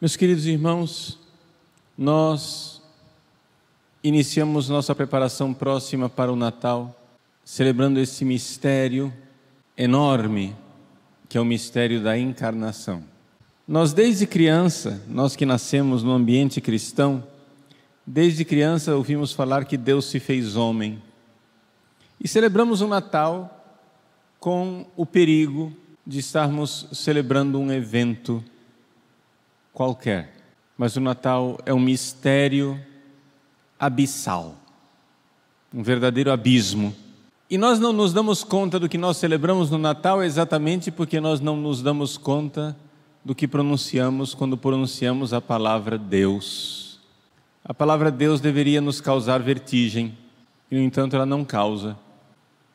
Meus queridos irmãos, nós iniciamos nossa preparação próxima para o Natal, celebrando esse mistério enorme, que é o mistério da encarnação. Nós desde criança, nós que nascemos no ambiente cristão, desde criança ouvimos falar que Deus se fez homem. E celebramos o Natal com o perigo de estarmos celebrando um evento qualquer, mas o Natal é um mistério abissal, um verdadeiro abismo. E nós não nos damos conta do que nós celebramos no Natal exatamente porque nós não nos damos conta do que pronunciamos quando pronunciamos a palavra Deus. A palavra Deus deveria nos causar vertigem, e no entanto ela não causa.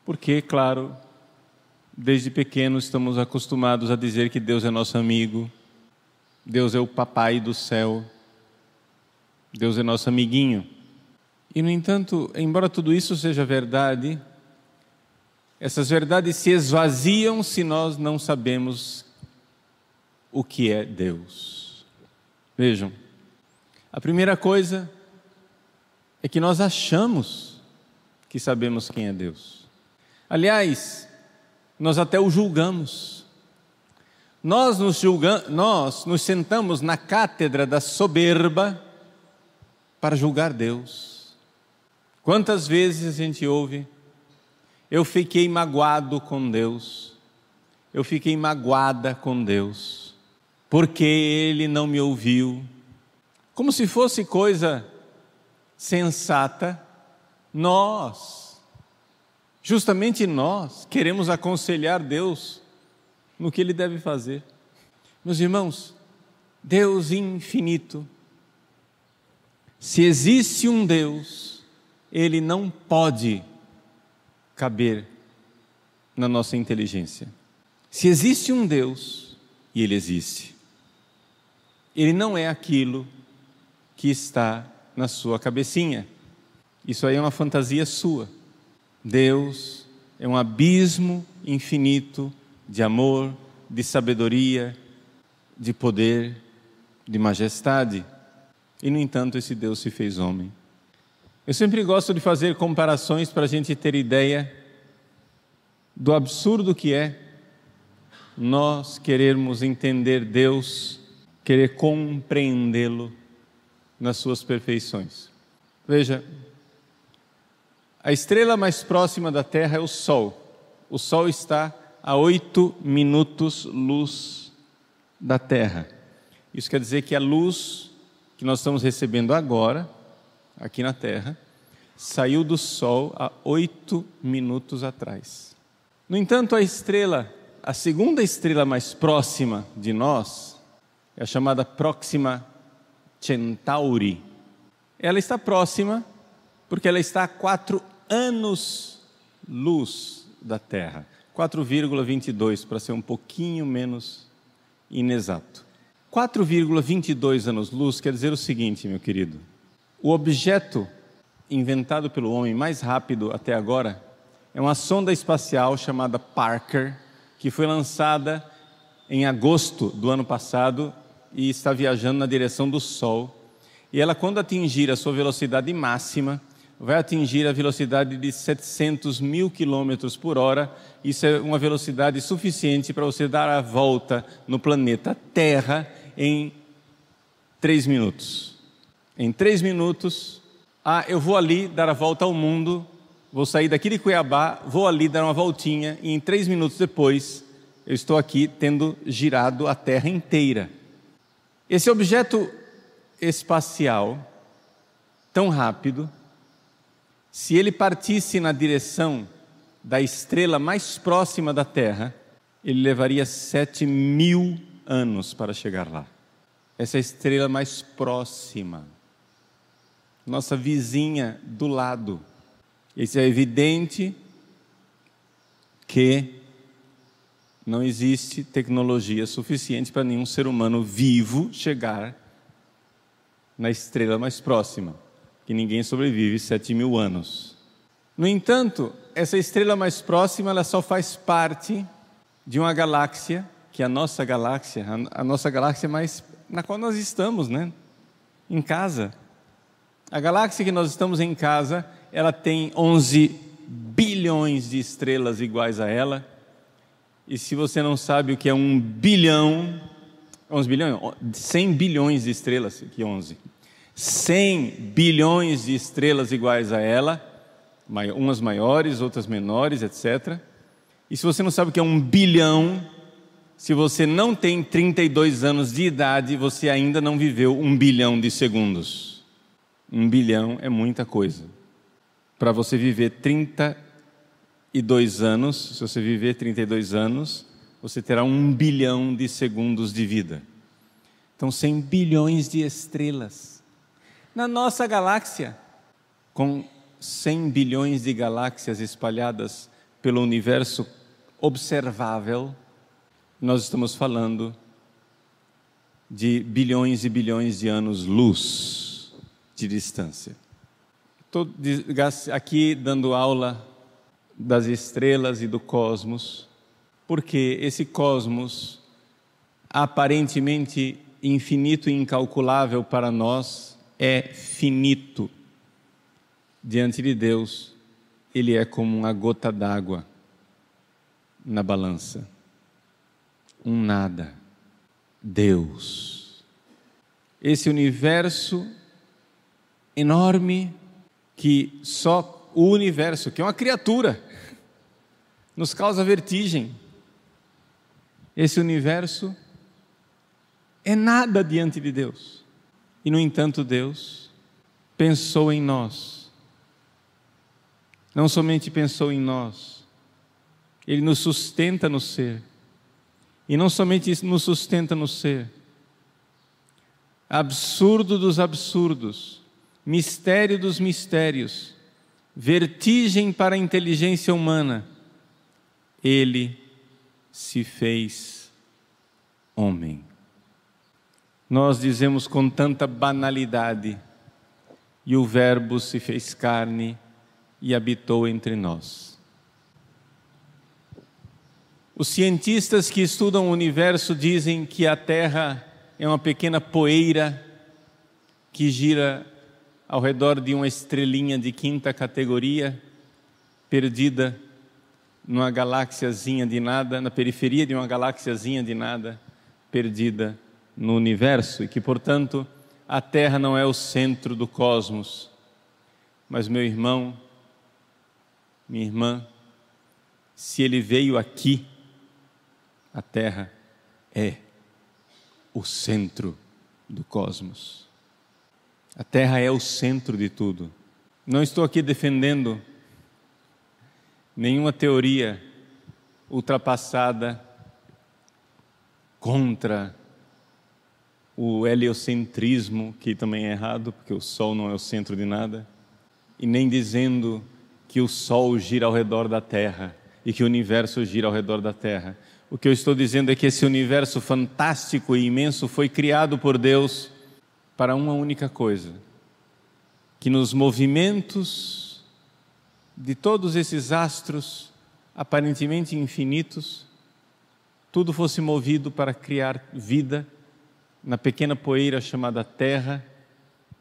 Porque, claro, desde pequeno estamos acostumados a dizer que Deus é nosso amigo, Deus é o papai do céu. Deus é nosso amiguinho. E, no entanto, embora tudo isso seja verdade, essas verdades se esvaziam se nós não sabemos o que é Deus. Vejam, a primeira coisa é que nós achamos que sabemos quem é Deus. Aliás, nós até o julgamos. Nós nos, julgamos, nós nos sentamos na cátedra da soberba para julgar Deus. Quantas vezes a gente ouve, eu fiquei magoado com Deus, eu fiquei magoada com Deus, porque Ele não me ouviu. Como se fosse coisa sensata, nós, justamente nós, queremos aconselhar Deus no que ele deve fazer. Meus irmãos, Deus infinito, se existe um Deus, ele não pode caber na nossa inteligência. Se existe um Deus, e ele existe, ele não é aquilo que está na sua cabecinha. Isso aí é uma fantasia sua. Deus é um abismo infinito de amor, de sabedoria, de poder, de majestade. E, no entanto, esse Deus se fez homem. Eu sempre gosto de fazer comparações para a gente ter ideia do absurdo que é nós querermos entender Deus, querer compreendê-lo nas suas perfeições. Veja, a estrela mais próxima da Terra é o Sol. O Sol está a oito minutos luz da Terra. Isso quer dizer que a luz que nós estamos recebendo agora, aqui na Terra, saiu do Sol há oito minutos atrás. No entanto, a estrela, a segunda estrela mais próxima de nós, é a chamada Próxima Centauri. Ela está próxima porque ela está a quatro anos-luz da Terra. 4,22 para ser um pouquinho menos inexato. 4,22 anos-luz quer dizer o seguinte, meu querido: o objeto inventado pelo homem mais rápido até agora é uma sonda espacial chamada Parker, que foi lançada em agosto do ano passado e está viajando na direção do Sol. E ela, quando atingir a sua velocidade máxima, vai atingir a velocidade de 700 mil quilômetros por hora. Isso é uma velocidade suficiente para você dar a volta no planeta Terra em 3 minutos. Em 3 minutos, ah, eu vou ali dar a volta ao mundo, vou sair daqui de Cuiabá, vou ali dar uma voltinha e em 3 minutos depois eu estou aqui tendo girado a Terra inteira. Esse objeto espacial, tão rápido, se ele partisse na direção da estrela mais próxima da Terra, ele levaria sete mil anos para chegar lá. Essa é a estrela mais próxima, nossa vizinha do lado. Isso é evidente que não existe tecnologia suficiente para nenhum ser humano vivo chegar na estrela mais próxima que ninguém sobrevive sete mil anos. No entanto, essa estrela mais próxima ela só faz parte de uma galáxia, que é a nossa galáxia, a nossa galáxia mais na qual nós estamos, né? Em casa. A galáxia que nós estamos em casa, ela tem 11 bilhões de estrelas iguais a ela. E se você não sabe o que é um bilhão, 11 bilhões, 100 bilhões de estrelas, que 11 100 bilhões de estrelas iguais a ela, umas maiores, outras menores, etc. E se você não sabe o que é um bilhão, se você não tem 32 anos de idade, você ainda não viveu um bilhão de segundos. Um bilhão é muita coisa. Para você viver 32 anos, se você viver 32 anos, você terá um bilhão de segundos de vida. Então, 100 bilhões de estrelas na nossa galáxia, com 100 bilhões de galáxias espalhadas pelo universo observável, nós estamos falando de bilhões e bilhões de anos-luz de distância. Estou aqui dando aula das estrelas e do cosmos, porque esse cosmos, aparentemente infinito e incalculável para nós, é finito. Diante de Deus, ele é como uma gota d'água na balança. Um nada. Deus. Esse universo enorme que só o universo, que é uma criatura, nos causa vertigem. Esse universo é nada diante de Deus. E, no entanto, Deus pensou em nós. Não somente pensou em nós, Ele nos sustenta no ser. E não somente nos sustenta no ser. Absurdo dos absurdos, mistério dos mistérios, vertigem para a inteligência humana. Ele se fez homem nós dizemos com tanta banalidade, e o Verbo se fez carne e habitou entre nós. Os cientistas que estudam o universo dizem que a Terra é uma pequena poeira que gira ao redor de uma estrelinha de quinta categoria, perdida numa galáxiazinha de nada, na periferia de uma galáxiazinha de nada, perdida no universo e que, portanto, a Terra não é o centro do cosmos. Mas, meu irmão, minha irmã, se ele veio aqui, a Terra é o centro do cosmos. A Terra é o centro de tudo. Não estou aqui defendendo nenhuma teoria ultrapassada contra o heliocentrismo, que também é errado, porque o Sol não é o centro de nada, e nem dizendo que o Sol gira ao redor da Terra e que o universo gira ao redor da Terra. O que eu estou dizendo é que esse universo fantástico e imenso foi criado por Deus para uma única coisa: que nos movimentos de todos esses astros aparentemente infinitos, tudo fosse movido para criar vida na pequena poeira chamada terra,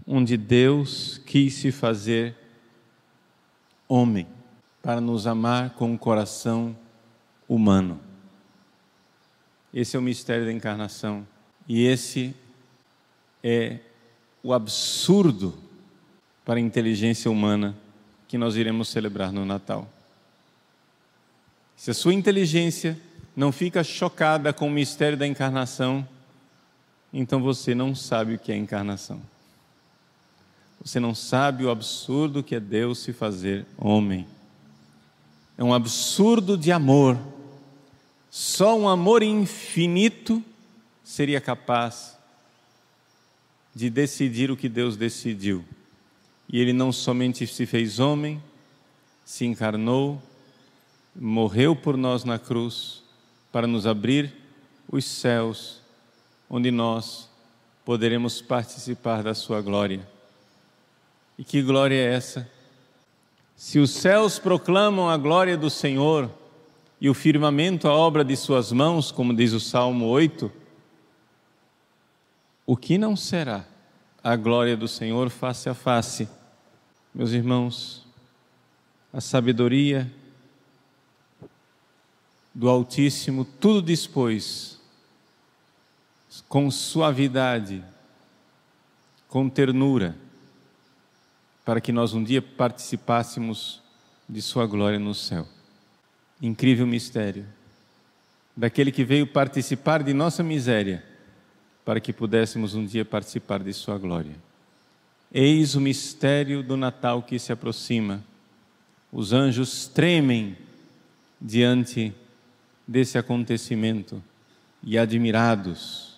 onde Deus quis se fazer homem para nos amar com um coração humano. Esse é o mistério da encarnação e esse é o absurdo para a inteligência humana que nós iremos celebrar no Natal. Se a sua inteligência não fica chocada com o mistério da encarnação, então você não sabe o que é encarnação. Você não sabe o absurdo que é Deus se fazer homem. É um absurdo de amor. Só um amor infinito seria capaz de decidir o que Deus decidiu. E ele não somente se fez homem, se encarnou, morreu por nós na cruz para nos abrir os céus onde nós poderemos participar da Sua glória. E que glória é essa? Se os céus proclamam a glória do Senhor e o firmamento a obra de Suas mãos, como diz o Salmo 8, o que não será a glória do Senhor face a face? Meus irmãos, a sabedoria do Altíssimo tudo dispôs com suavidade, com ternura, para que nós um dia participássemos de Sua glória no céu. Incrível mistério daquele que veio participar de nossa miséria, para que pudéssemos um dia participar de Sua glória. Eis o mistério do Natal que se aproxima. Os anjos tremem diante desse acontecimento e admirados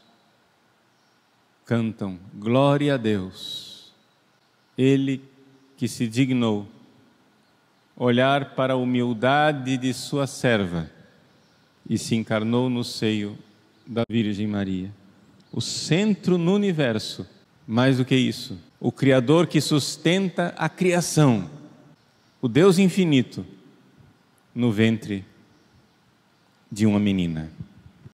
cantam: Glória a Deus, Ele que se dignou olhar para a humildade de sua serva e se encarnou no seio da Virgem Maria. O centro no universo, mais do que isso, o Criador que sustenta a criação, o Deus infinito, no ventre de uma menina.